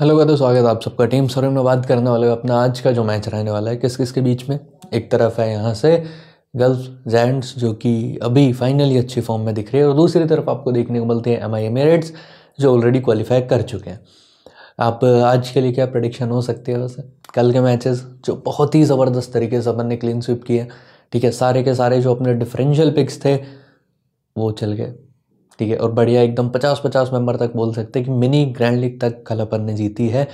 hello का तो स्वागत आप सबका टीम सोरेम में बात करने वाले अपना आज का जो मैच रहने वाला है किस किस के बीच में एक तरफ है यहाँ से गर्ल्स जैंट्स जो कि अभी फाइनली अच्छी फॉर्म में दिख रही है और दूसरी तरफ आपको देखने को मिलती है एम आई एमेरेट्स जो ऑलरेडी क्वालिफाई कर चुके हैं आप आज के लिए क्या प्रडिक्शन हो सकती है वैसे कल के मैचेस जो बहुत ही ज़बरदस्त तरीके से अपन ने क्लीन स्विप किए ठीक है सारे के सारे जो अपने डिफरेंशियल पिक्स थे वो चल गए ठीक है और बढ़िया एकदम पचास पचास मेंबर तक बोल सकते हैं कि मिनी ग्रैंड लीग तक अपन ने जीती है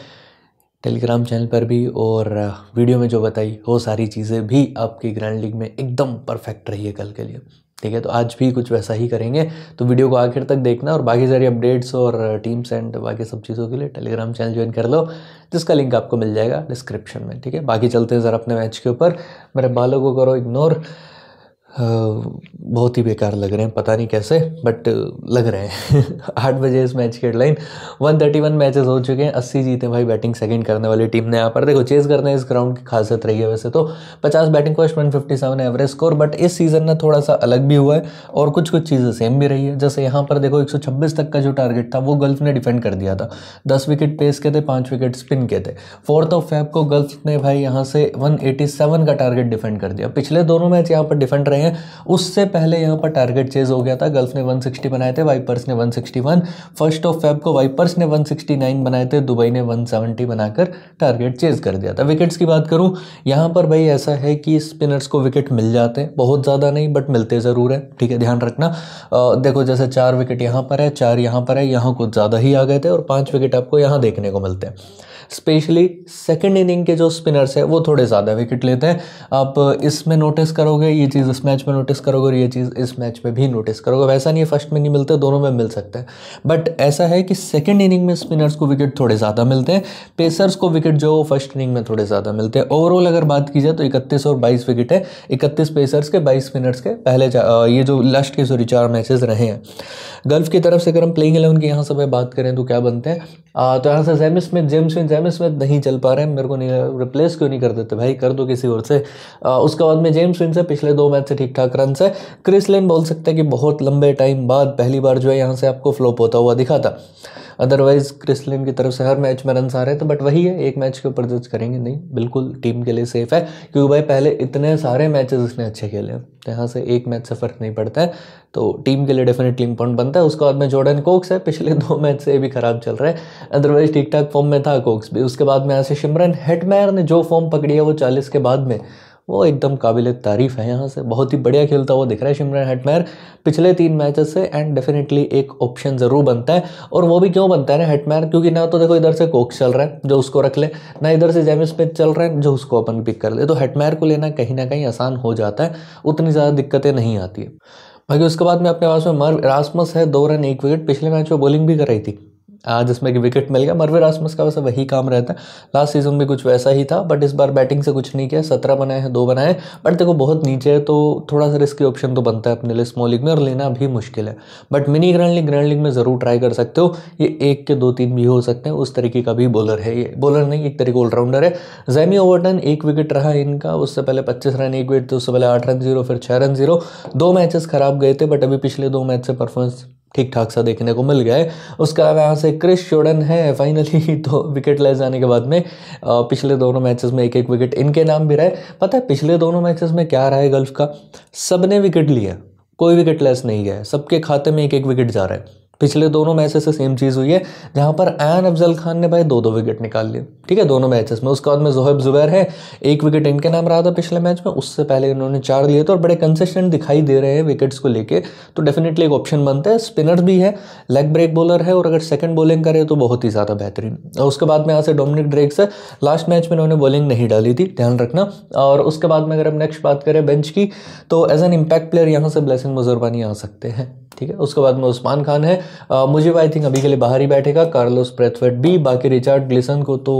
टेलीग्राम चैनल पर भी और वीडियो में जो बताई वो सारी चीज़ें भी आपकी ग्रैंड लीग में एकदम परफेक्ट रही है कल के लिए ठीक है तो आज भी कुछ वैसा ही करेंगे तो वीडियो को आखिर तक देखना और बाकी सारी अपडेट्स और टीम्स एंड बाकी सब चीज़ों के लिए टेलीग्राम चैनल ज्वाइन कर लो जिसका लिंक आपको मिल जाएगा डिस्क्रिप्शन में ठीक है बाकी चलते हैं सर अपने मैच के ऊपर मेरे बालों को करो इग्नोर बहुत ही बेकार लग रहे हैं पता नहीं कैसे बट लग रहे हैं आठ बजे इस मैच की headline one thirty one matches हो चुके हैं अस्सी जीते भाई बैटिंग सेकंड करने वाली टीम ने यहाँ पर देखो चेस करने इस ग्राउंड की खासियत रही है वैसे तो पचास बैटिंग कोस्ट one fifty seven average score but इस सीज़न में थोड़ा सा अलग भी हुआ है और कुछ कुछ चीज़ें सेम भी रही है जैसे यहाँ पर देखो एक तक का जो टारगेट था वो गल्फ ने डिफेंड कर दिया था दस विकेट पेस के थे पाँच विकेट स्पिन के थे फोर्थ ऑफ फैफ को गल्फ ने भाई यहाँ से वन का टारगेट डिफेंड कर दिया पिछले दोनों मैच यहाँ पर डिफेंड रहे हैं उससे पहले यहाँ पर टारगेट चेज हो गया था गल्फ ने 160 बनाए थे वाइपर्स ने 161 फर्स्ट ऑफ फेब को वाइपर्स ने 169 बनाए थे दुबई ने 170 बनाकर टारगेट चेज कर दिया था विकेट्स की बात करूँ यहाँ पर भाई ऐसा है कि स्पिनर्स को विकेट मिल जाते हैं बहुत ज़्यादा नहीं बट मिलते ज़रूर हैं ठीक है ध्यान रखना देखो जैसे चार विकेट यहाँ पर है चार यहाँ पर है यहाँ कुछ ज़्यादा ही आ गए थे और पाँच विकेट आपको यहाँ देखने को मिलते हैं स्पेशली सेकेंड इनिंग के जो स्पिनर्स हैं वो थोड़े ज़्यादा विकेट लेते हैं आप इसमें नोटिस करोगे ये चीज़ इस मैच में नोटिस करोगे और ये चीज़ इस मैच में भी नोटिस करोगे वैसा नहीं है फर्स्ट में नहीं मिलते दोनों में मिल सकते हैं बट ऐसा है कि सेकेंड इनिंग में स्पिनर्स को विकेट थोड़े ज़्यादा मिलते हैं पेसर्स को विकेट जो फर्स्ट इनिंग में थोड़े ज़्यादा मिलते हैं ओवरऑल अगर बात की जाए तो इकतीस और बाईस विकेट है इकतीस पेसर्स के बाईस स्पिनर्स के पहले ये जो लास्ट के सॉरी चार मैचेस रहे हैं गल्फ की तरफ से अगर हम प्लेइंग इलेवन की यहाँ से बात करें तो क्या बनते हैं तो यहाँ से James Smith James Vince James Smith नहीं चल पा रहे हैं मेरे को नहीं रिप्लेस क्यों नहीं कर देते भाई कर दो किसी और से आ, उसके बाद में जेम्स विन से पिछले दो मैच से ठीक ठाक रन है क्रिस लेन बोल सकते हैं कि बहुत लंबे टाइम बाद पहली बार जो है यहाँ से आपको फ्लोप होता हुआ दिखा था अदरवाइज़ क्रिस्लिन की तरफ से हर मैच में रन आ रहे थे बट तो वही है एक मैच के ऊपर जज करेंगे नहीं बिल्कुल टीम के लिए सेफ़ है क्योंकि भाई पहले इतने सारे मैचेस उसने अच्छे खेले हैं तो यहाँ से एक मैच से फ़र्क नहीं पड़ता है तो टीम के लिए डेफिनेटली इंपॉर्टेंट बनता है उसके बाद में जॉर्डन कोक्स है पिछले दो मैच से भी खराब चल रहा है अदरवाइज ठीक ठाक फॉर्म में था कोक्स भी उसके बाद में यहाँ से शिमरन हेटमैर ने जो फॉर्म पकड़ी है वो चालीस के बाद में वो एकदम काबिल तारीफ़ है यहाँ से बहुत ही बढ़िया खेलता हुआ दिख रहा है शिमरन हेटमैर पिछले तीन मैचेस से एंड डेफिनेटली एक ऑप्शन ज़रूर बनता है और वो भी क्यों बनता है ना हेटमैर क्योंकि ना तो देखो इधर से कोक्स चल रहा है जो उसको रख ले ना इधर से जेमिस स्मिथ चल रहा है जो उसको अपन पिक कर ले तो हेटमैर को लेना कहीं ना कहीं आसान हो जाता है उतनी ज़्यादा दिक्कतें नहीं आती है बाकी उसके बाद में अपने पास में मर्व रासमस है दो रन एक विकेट पिछले मैच में बॉलिंग भी कराई थी जिसमें कि विकेट मिल गया मरवे रासमस का वैसे वही काम रहता है लास्ट सीजन भी कुछ वैसा ही था बट इस बार बैटिंग से कुछ नहीं किया सत्रह बनाए हैं दो बनाए बट देखो बहुत नीचे है तो थोड़ा सा रिस्की ऑप्शन तो बनता है अपने लिए स्मॉल लीग में और लेना भी मुश्किल है but mini grand league grand league में ज़रूर ट्राई कर सकते हो ये एक के दो तीन भी हो सकते हैं उस तरीके का भी बॉलर है ये बॉलर नहीं एक तरीके ऑलराउंडर है जैमी ओवरटन एक विकेट रहा इनका उससे पहले पच्चीस रन एक विकेट थे तो उससे पहले आठ रन जीरो फिर छः रन जीरो दो मैचेस खराब गए थे बट अभी पिछले दो मैच से परफॉर्मेंस ठीक ठाक सा देखने को मिल गया है उसके अलावा यहाँ से क्रिस चोडन है फाइनली दो विकेट ले जाने के बाद में पिछले दोनों मैचेस में एक एक विकेट इनके नाम भी रहे पता है पिछले दोनों मैचेस में क्या रहा है गल्फ का सब ने विकेट लिया कोई विकेट लेस नहीं गया सबके खाते में एक एक विकेट जा रहा है पिछले दोनों मैचेस से सेम चीज़ हुई है जहाँ पर एन अफजल खान ने भाई दो दो विकेट निकाल लिए ठीक है दोनों मैचेस में उसके बाद में जोहेब जुबैर है एक विकेट इनके नाम रहा था पिछले मैच में उससे पहले इन्होंने चार लिए थे और बड़े कंसिस्टेंट दिखाई दे रहे हैं विकेट्स को लेके तो डेफिनेटली एक ऑप्शन बनता है स्पिनर भी है लेग ब्रेक बॉलर है और अगर सेकंड बॉलिंग करे तो बहुत ही ज़्यादा बेहतरीन और उसके बाद में यहाँ से डोमिनिक ड्रेक्स है लास्ट मैच में इन्होंने बॉलिंग नहीं डाली थी ध्यान रखना और उसके बाद में अगर हम नेक्स्ट बात करें बेंच की तो एज एन इम्पैक्ट प्लेयर यहाँ से ब्लैसिंग मुजरबानी आ सकते हैं ठीक है उसके बाद में उस्मान खान है मुझे आई थिंक अभी के लिए बाहर ही बैठेगा कार्लोस प्रेथवेट भी बाकी रिचार्ड ग्लिसन को तो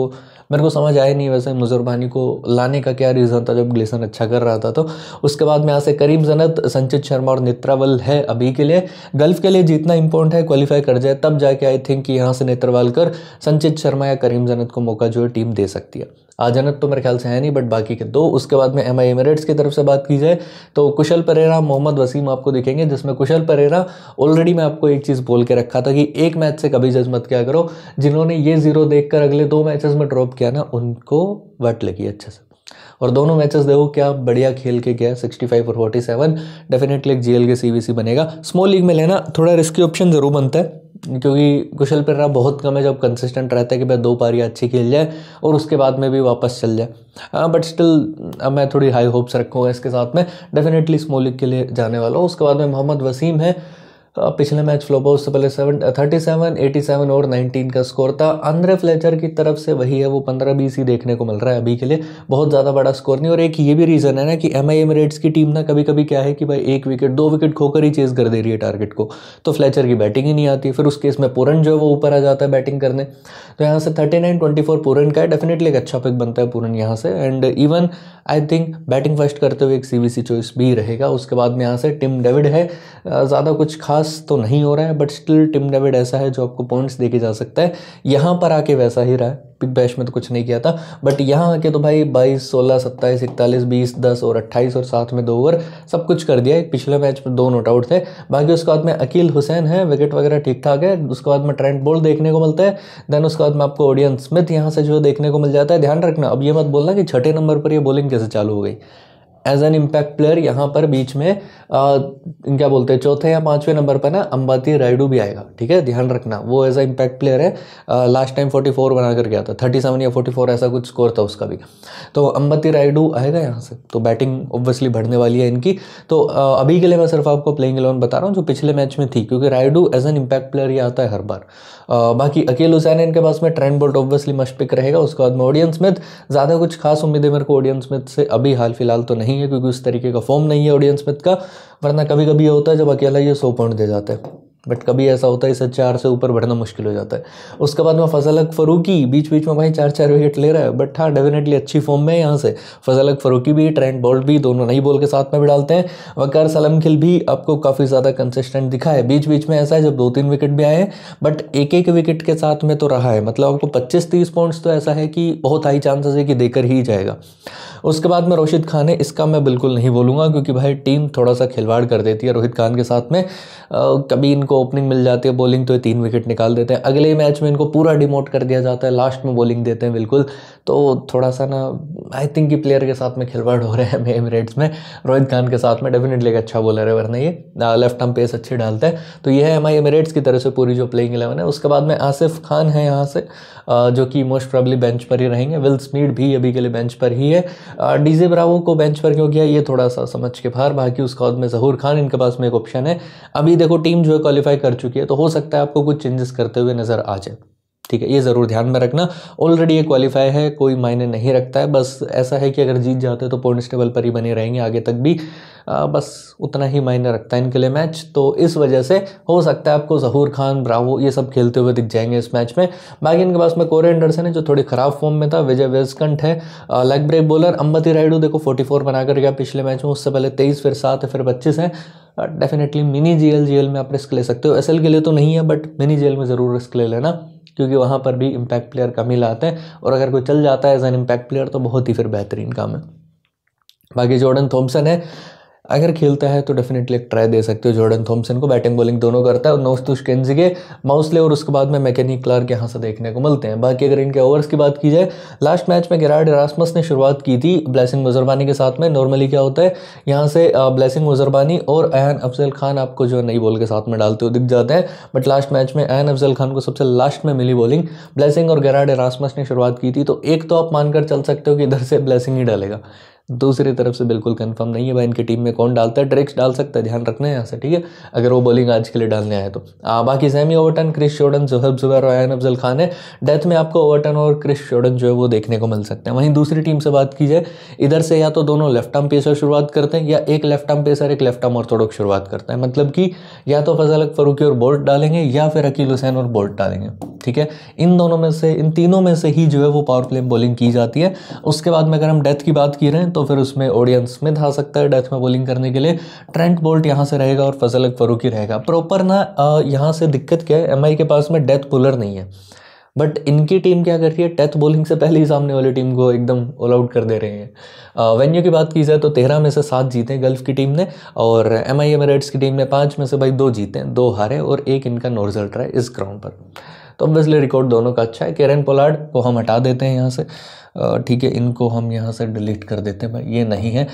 मेरे को समझ आया नहीं वैसे मुजरबानी को लाने का क्या रीज़न था जब ग्लिसन अच्छा कर रहा था तो उसके बाद में यहाँ से करीम जनत संचित शर्मा और नेत्रावल है अभी के लिए गल्फ के लिए जितना इंपॉर्टेंट है क्वालिफाई कर जाए तब जाके आई थिंक कि यहाँ से नेत्रवाल कर संचित शर्मा या करीम जनत को मौका जो है टीम दे सकती है आजनक तो मेरे ख्याल से है नहीं बट बाकी के दो उसके बाद में एम आई एमरेट्स की तरफ से बात की जाए तो कुशल परेरा मोहम्मद वसीम आपको दिखेंगे जिसमें कुशल परेरा ऑलरेडी मैं आपको एक चीज़ बोल के रखा था कि एक मैच से कभी जज मत क्या करो जिन्होंने ये जीरो देखकर अगले दो मैचेस में ड्रॉप किया ना उनको वट लगी अच्छे से और दोनों मैचेस देखो क्या बढ़िया खेल के गया सिक्सटी फाइव और फोर्टी सेवन डेफिनेटली एक जीएल के सीबीसी बनेगा स्मॉल लीग में लेना थोड़ा रिस्की ऑप्शन ज़रूर बनता है क्योंकि कुशल पेरा बहुत कम है जब कंसिस्टेंट रहता है कि भाई दो पारियाँ अच्छी खेल जाए और उसके बाद में भी वापस चल जाए हाँ बट स्टिल अब मैं थोड़ी हाई होप्स रखूँगा इसके साथ में डेफिनेटली स्मॉल लीग के लिए जाने वाला हूँ उसके बाद में मोहम्मद वसीम है पिछले मैच फ्लोपा उससे पहले seven thirty seven eighty seven और नाइनटीन का स्कोर था अंद्रे फ्लेचर की तरफ से वही है वो पंद्रह बीस ही देखने को मिल रहा है अभी के लिए बहुत ज़्यादा बड़ा स्कोर नहीं और एक ये भी रीज़न है ना कि एम आई की टीम ना कभी कभी क्या है कि भाई एक विकेट दो विकेट खोकर ही चेज़ कर दे रही है टारगेट को तो फ्लेचर की बैटिंग ही नहीं आती फिर उस केस में पूरन जो है वो ऊपर आ जाता है बैटिंग करने तो यहाँ से thirty nine twenty four Pooran का है डेफिनेटली एक अच्छा पिक बनता है पूरन यहाँ से and even I think batting first करते हुए एक सी चॉइस भी रहेगा उसके बाद में यहाँ से टिम डेविड है ज़्यादा कुछ खास पास तो नहीं हो रहा है बट स्टिल टिम डेविड ऐसा है जो आपको पॉइंट्स देखे जा सकता है यहाँ पर आके वैसा ही रहा है बिग बैश में तो कुछ नहीं किया था बट यहाँ आके तो भाई बाईस सोलह 27, इकतालीस बीस दस और 28 और साथ में दो ओवर सब कुछ कर दिया पिछले मैच में दो नोट आउट थे बाकी उसके बाद में अकील हुसैन है विकेट वगैरह ठीक ठाक है उसके बाद में ट्रेंड बोल देखने को मिलता है देन उसके बाद में आपको ऑडियंस स्मिथ यहाँ से जो देखने को मिल जाता है ध्यान रखना अब ये मत बोलना कि छठे नंबर पर यह बॉलिंग कैसे चालू हो गई एज एन इम्पैक्ट प्लेयर यहाँ पर बीच में क्या बोलते हैं चौथे या पाँचवें नंबर पर ना अंबाती रायडू भी आएगा ठीक है ध्यान रखना वो एज अ इम्पैक्ट प्लेयर है लास्ट टाइम फोर्टी फोर बना कर गया था थर्टी सेवन या फोर्टी फोर ऐसा कुछ स्कोर था उसका भी तो अंबाती रायडू आएगा यहाँ से तो बैटिंग ऑब्वियसली बढ़ने वाली है इनकी तो आ, अभी के लिए मैं सिर्फ आपको प्लेइंग इलेवन बता रहा हूँ जो पिछले मैच में थी क्योंकि Rayudu as an impact player ही आता है हर बार बाकी अकेल हुसैन इनके पास में Trent Boult obviously must pick रहेगा उसके बाद में ऑडियंस स्मिथ ज़्यादा कुछ खास उम्मीद है मेरे को ऑडियंस स्मिथ से अभी हाल फिलहाल तो नहीं है क्योंकि उस तरीके का फॉर्म नहीं है ऑडियंस स्मिथ का वरना कभी कभी ये होता है जब अकेला ये सौ पॉइंट दे जाता है बट कभी ऐसा होता है इसे चार से ऊपर बढ़ना मुश्किल हो जाता है उसके बाद में फजल अक फरूकी बीच बीच में भाई चार चार विकेट ले रहा है बट हाँ डेफिनेटली अच्छी फॉर्म में है यहाँ से फजल अक फरूकी भी ट्रेंड बोल्ट भी दोनों नई बॉल के साथ में भी डालते हैं वकार सलम खिल भी आपको काफ़ी ज़्यादा कंसिस्टेंट दिखा है बीच बीच में ऐसा है जब दो तीन विकेट भी आए हैं बट एक एक विकेट के साथ में तो रहा है मतलब आपको पच्चीस तीस पॉइंट्स तो ऐसा है कि बहुत हाई चांसेस है कि देकर ही जाएगा उसके बाद में रोशित खान है इसका मैं बिल्कुल नहीं बोलूँगा क्योंकि भाई टीम थोड़ा सा खिलवाड़ कर देती है रोहित खान के साथ में कभी इनको ओपनिंग मिल जाती है बॉलिंग तो ये तीन विकेट निकाल देते हैं अगले मैच में इनको पूरा डिमोट कर दिया जाता है लास्ट में बॉलिंग देते हैं बिल्कुल तो थोड़ा सा ना आई थिंक कि प्लेयर के साथ में खिलवाड़ हो रहे हैं एमरेट्स में रोहित खान के साथ में डेफिनेटली एक अच्छा बॉलर है वरना ये लेफ्ट हम पेस अच्छी डालता है तो ये है हमारी एमरेट्स की तरफ से पूरी जो प्लेइंग एलेवन है उसके बाद में आसिफ खान है यहाँ से जो कि मोस्ट प्रॉब्ली बेंच पर ही रहेंगे विल स्मीड भी अभी के लिए बेंच पर ही है डीजे ब्रावो को बेंच पर क्यों किया ये थोड़ा सा समझ के बाहर बाकी उस में जहूर खान इनके पास में एक ऑप्शन है अभी देखो टीम जो है क्वालिफाई कर चुकी है तो हो सकता है आपको कुछ चेंजेस करते हुए नज़र आ जाए ठीक है ये ज़रूर ध्यान में रखना ऑलरेडी ये क्वालिफाई है कोई मायने नहीं रखता है बस ऐसा है कि अगर जीत जाते तो पॉइंट टेबल पर ही बने रहेंगे आगे तक भी बस उतना ही मायने रखता है इनके लिए मैच तो इस वजह से हो सकता है आपको जहूर खान ब्रावो ये सब खेलते हुए दिख जाएंगे इस मैच में बाकी इनके पास में कोरे एंडरसन है जो थोड़ी ख़राब फॉर्म में था विजय वेस्कंट है leg break bowler Ambati Rayudu देखो फोर्टी फोर बनाकर गया पिछले मैच में उससे पहले तेईस फिर सात फिर पच्चीस है डेफिनेटली मिनी जी एल में आप रिस्क ले सकते हो एल के लिए तो नहीं है बट मिनी जीएल में ज़रूर रिस्क ले लेना क्योंकि वहाँ पर भी इम्पैक्ट प्लेयर कम ही लाते हैं और अगर कोई चल जाता है एज एन इम्पैक्ट प्लेयर तो बहुत ही फिर बेहतरीन काम है बाकी जॉर्डन थॉम्सन है अगर खेलता है तो डेफिनेटली एक ट्राई दे सकते हो जॉर्डन थॉमसन को बैटिंग बॉलिंग दोनों करता है और नोस्तुष केंजिगे माउसले और उसके बाद में मैकेनिक क्लार्क यहाँ से देखने को मिलते हैं बाकी अगर इनके ओवर्स की बात की जाए लास्ट मैच में गिराड रासमस ने शुरुआत की थी ब्लैसिंग मुजरबानी के साथ में नॉर्मली क्या होता है यहाँ से ब्लैसिंग मुजरबानी और एहन अफजल खान आपको जो है नई बॉल के साथ में डालते हुए दिख जाते हैं बट लास्ट मैच में एन अफजल खान को सबसे लास्ट में मिली बॉलिंग ब्लैसिंग और गेराड रासमस ने शुरुआत की थी तो एक तो आप मानकर चल सकते हो कि इधर से ब्लैसिंग ही डालेगा दूसरी तरफ से बिल्कुल कंफर्म नहीं है भाई इनकी टीम में कौन डालता है ड्रेक्स डाल सकता है ध्यान रखना है यहाँ से ठीक है अगर वो बॉलिंग आज के लिए डालने आए तो आ, हाँ, बाकी Sammy Overton Chris Jordan Zohaib Zubair Ryan Afzal Khan है डेथ में आपको ओवरटन और क्रिस शोडन जो है वो देखने को मिल सकते हैं वहीं दूसरी टीम से बात की जाए इधर से या तो दोनों लेफ्ट आर्म पेसर शुरुआत करते हैं या एक लेफ्ट आर्म पेसर एक लेफ्ट आर्म ऑर्थोडॉक्स शुरुआत करते हैं मतलब कि या तो फजल अक फरूकी और बोल्ट डालेंगे या फिर अकील हुसैन और बोल्ट डालेंगे ठीक है इन दोनों में से इन तीनों में से ही जो है वो पावर प्ले बॉलिंग की जाती है उसके बाद में अगर हम डेथ की बात की रहे हैं तो फिर उसमें ओडियन स्मिथ आ सकता है डेथ में बॉलिंग करने के लिए ट्रेंट बोल्ट यहाँ से रहेगा और फजल अक फरूकी रहेगा प्रॉपर ना यहाँ से दिक्कत क्या है एम के पास में डेथ बॉलर नहीं है बट इनकी टीम क्या कर रही है टेथ बॉलिंग से पहले ही सामने वाली टीम को एकदम ऑल आउट कर दे रहे हैं वेन्यू की बात की जाए तो तेरह में से सात जीते गल्फ की टीम ने और एम आई एमरेट्स की टीम ने पाँच में से भाई दो जीते दो हारे और एक इनका नो रिजल्ट रहा है इस ग्राउंड पर तो ऑब्वियसली रिकॉर्ड दोनों का अच्छा है केरन पोलार्ड को हम हटा देते हैं यहाँ से ठीक है इनको हम यहाँ से डिलीट कर देते हैं ये नहीं है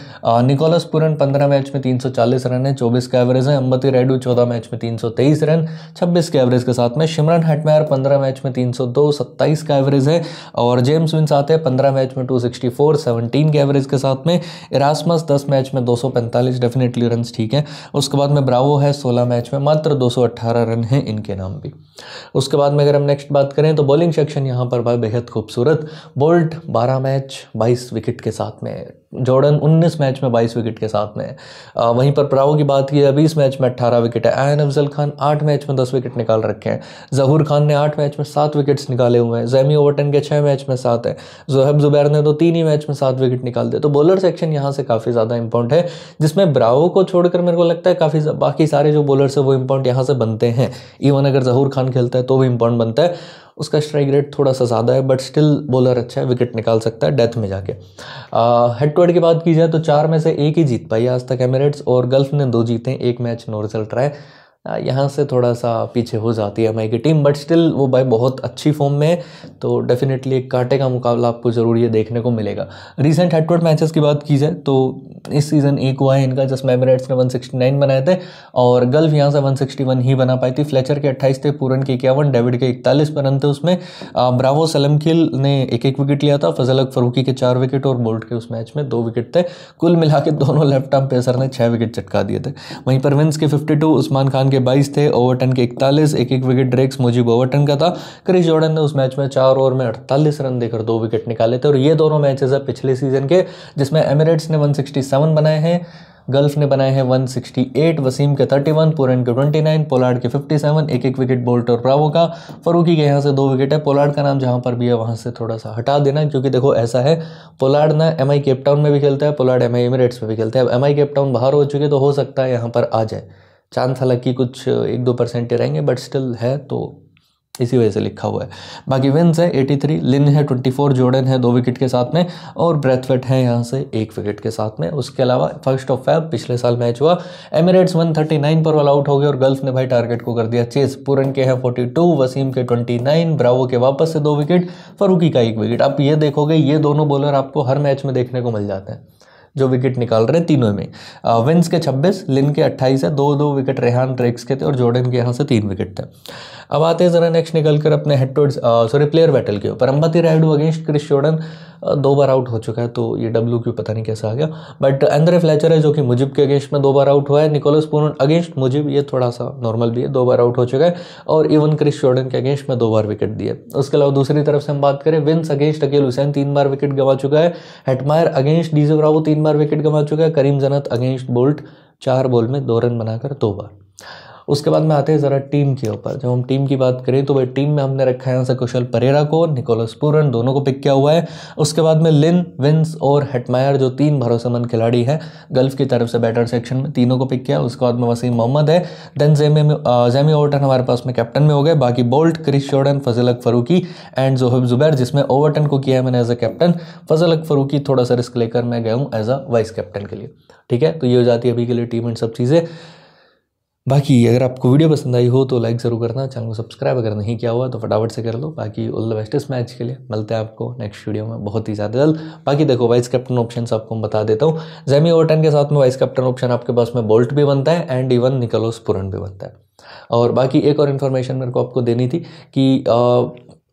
निकोलस पुरन पंद्रह मैच में 340 रन है 24 का एवरेज है अम्बती रेडू 14 मैच में 323 रन 26 के एवरेज के साथ में शिमरन हटमैर 15 मैच में 302 27 का एवरेज है और जेम्स विंस आते हैं पंद्रह मैच में फोर सेवनटीन के एवरेज के साथ में इरासमस दस मैच में पैंतालीस डेफिनेटली रन ठीक है उसके बाद में ब्रावो है सोलह मैच में मात्र अट्ठारह रन हैं इनके नाम भी उसके बाद में अगर हम नेक्स्ट बात करें तो बॉलिंग सेक्शन यहाँ पर भाई बेहद खूबसूरत बोल्ट 12 मैच 22 विकेट के साथ में जॉर्डन 19 मैच में 22 विकेट के साथ में आ, वहीं पर पराओ की बात की अभी इस मैच में 18 विकेट है आयन अफजल खान 8 मैच में 10 विकेट निकाल रखे हैं जहूर खान ने 8 मैच में 7 विकेट्स निकाले हुए हैं जैमी ओवरटन के 6 मैच में 7 है जोहेब जुबैर ने तो तीन ही मैच में 7 विकेट निकाल दिए तो बॉलर सेक्शन यहाँ से काफ़ी ज़्यादा इंपॉर्ट है जिसमें ब्राओ को छोड़कर मेरे को लगता है काफ़ी बाकी सारे जो बॉलर्स है वो इंपॉर्ट यहाँ से बनते हैं इवन अगर जहूर खान खेलता है तो भी इंपॉर्ट बनता है उसका स्ट्राइक रेट थोड़ा सा ज़्यादा है बट स्टिल बॉलर अच्छा है विकेट निकाल सकता है डेथ में जाके हेड टू हेड की बात की जाए तो चार में से एक ही जीत पाई आज तक एमिरेट्स और गल्फ ने दो जीते हैं एक मैच नो रिजल्ट रहा है यहाँ से थोड़ा सा पीछे हो जाती है हमारी की टीम बट स्टिल वो भाई बहुत अच्छी फॉर्म में है तो डेफिनेटली एक कांटे का मुकाबला आपको ज़रूर ये देखने को मिलेगा रिसेंट हेड मैचेस की बात की जाए तो इस सीज़न एक हुआ है इनका जस्ट मेमरेट्स ने 169 बनाए थे और गल्फ यहाँ से 161 ही बना पाई थी फ्लेचर के अट्ठाईस थे पूरन के इक्यावन डेविड के इकतालीस बन थे उसमें ब्रावो सलमखिल ने एक एक विकेट लिया था फजलक फरूकी के चार विकेट और बोल्ट के उस मैच में दो विकेट थे कुल मिला के दोनों लेफ्ट आर्म पेसर ने छः विकेट चटका दिए थे वहीं पर विंस के फिफ्टी उस्मान खान के 22 थे ओवरटन के 41 एक एक विकेट ड्रेक्स मुजीब ओवरटन का था क्रिस जॉर्डन ने उस मैच में चार ओवर में 48 रन देकर दो विकेट निकाले थे और ये दोनों मैचेस है पिछले सीजन के जिसमें एमिरेट्स ने 167 बनाए हैं गल्फ ने बनाए हैं 168 वसीम के 31 वन पुरन के 29 पोलार्ड के 57 एक एक विकेट बोल्ट और ब्रावो का फरूकी के यहाँ से दो विकेट है पोलार्ड का नाम जहाँ पर भी है वहाँ से थोड़ा सा हटा देना क्योंकि देखो ऐसा है पोलार्ड ना एम आई केपटाउन में भी खेलता है पोलार्ड एम आई एमिरेट्स में भी खेलता है अब एम आई केपटाउन बाहर हो चुके तो हो सकता है यहाँ पर आ जाए चांस हालांकि कुछ एक दो परसेंट ही रहेंगे बट स्टिल है तो इसी वजह से लिखा हुआ है बाकी विन्स है 83 लिन है 24 जोर्डन है दो विकेट के साथ में और ब्रेथवेट है यहाँ से एक विकेट के साथ में उसके अलावा फर्स्ट ऑफ फैब पिछले साल मैच हुआ एमिरेट्स 139 पर ऑल आउट हो गए और गल्फ ने भाई टारगेट को कर दिया चेस पूरन के हैं 42 वसीम के 29 ब्रावो के वापस से दो विकेट फरूकी का एक विकेट आप ये देखोगे ये दोनों बॉलर आपको हर मैच में देखने को मिल जाते हैं जो विकेट निकाल रहे हैं तीनों में विंस के 26 लिन के 28 है दो दो विकेट रेहान ट्रेक्स के थे और जॉर्डन के यहाँ से तीन विकेट थे अब आते हैं ज़रा नेक्स्ट निकल कर अपने head towards sorry player battle के ऊपर Ambati Rayudu against Chris Jordan दो बार आउट हो चुका है तो ये डब्ल्यू क्यू पता नहीं कैसा आ गया बट एंद्रे फ्लैचर है जो कि मुजिब के अगेंस्ट में दो बार आउट हुआ है निकोलस पोन अगेंस्ट मुजिब ये थोड़ा सा नॉर्मल भी है दो बार आउट हो चुका है और इवन क्रिस जॉर्डन के अगेंस्ट में दो बार विकेट दिए उसके अलावा दूसरी तरफ से हम बात करें विंस अगेंस्ट अकेल हुसैन तीन बार विकेट गंवा चुका है हेटमायर अगेंस्ट डीजो ब्रावो तीन बार बार विकेट गंवा चुका है करीम जनत अगेंस्ट बोल्ट चार बॉल में दो रन बनाकर दो बार उसके बाद में आते हैं ज़रा टीम के ऊपर जब हम टीम की बात करें तो भाई टीम में हमने रखा है कुशल परेरा को निकोलस पूरन दोनों को पिक किया हुआ है उसके बाद में लिन विंस और हेटमायर जो तीन भरोसेमंद खिलाड़ी हैं गल्फ की तरफ से बैटर सेक्शन में तीनों को पिक किया उसके बाद में वसीम मोहम्मद है देन जेमे जेमी ओवरटन हमारे पास में कैप्टन में हो गए बाकी बोल्ट क्रिस शोडन फजल अक फरूकी एंड जोहब जुबैर जिसमें ओवरटन को किया है मैंने एज अ कैप्टन फजल अक फरूकी थोड़ा सा रिस्क लेकर मैं गया हूँ एज अ वाइस कैप्टन के लिए ठीक है तो ये हो जाती है अभी के लिए टीम एंड सब चीज़ें बाकी अगर आपको वीडियो पसंद आई हो तो लाइक ज़रूर करना चैनल को सब्सक्राइब अगर नहीं किया हुआ तो फटाफट से कर लो बाकी ऑल द बेस्ट इस मैच के लिए मिलते हैं आपको नेक्स्ट वीडियो में बहुत ही ज़्यादा जल्द बाकी देखो वाइस कैप्टन ऑप्शन आपको मैं बता देता हूँ जैमी ओवरटन के साथ में वाइस कैप्टन ऑप्शन आपके पास में बोल्ट भी बनता है एंड इवन निकलोस पुरन भी बनता है और बाकी एक और इन्फॉर्मेशन मेरे को आपको देनी थी कि आ,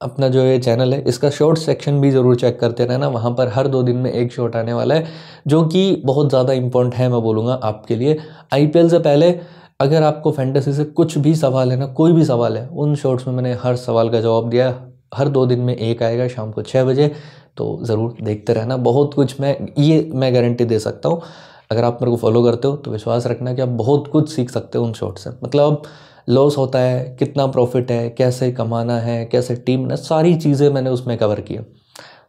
अपना जो ये चैनल है इसका शॉर्ट सेक्शन भी ज़रूर चेक करते रहना वहाँ पर हर दो दिन में एक शॉर्ट आने वाला है जो कि बहुत ज़्यादा इंपॉर्टेंट है मैं बोलूँगा आपके लिए आईपीएल से पहले अगर आपको फैंटेसी से कुछ भी सवाल है ना कोई भी सवाल है उन शॉर्ट्स में मैंने हर सवाल का जवाब दिया हर दो दिन में एक आएगा शाम को छः बजे तो ज़रूर देखते रहना बहुत कुछ मैं ये मैं गारंटी दे सकता हूँ अगर आप मेरे को फॉलो करते हो तो विश्वास रखना कि आप बहुत कुछ सीख सकते हो उन शॉर्ट्स से मतलब लॉस होता है कितना प्रॉफिट है कैसे कमाना है कैसे टीम ने सारी चीज़ें मैंने उसमें कवर की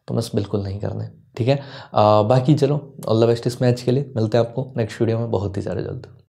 तो बस बिल्कुल नहीं करना ठीक है आ, बाकी चलो ऑल द बेस्ट इस मैच के लिए मिलते हैं आपको नेक्स्ट वीडियो में बहुत ही सारे जल्द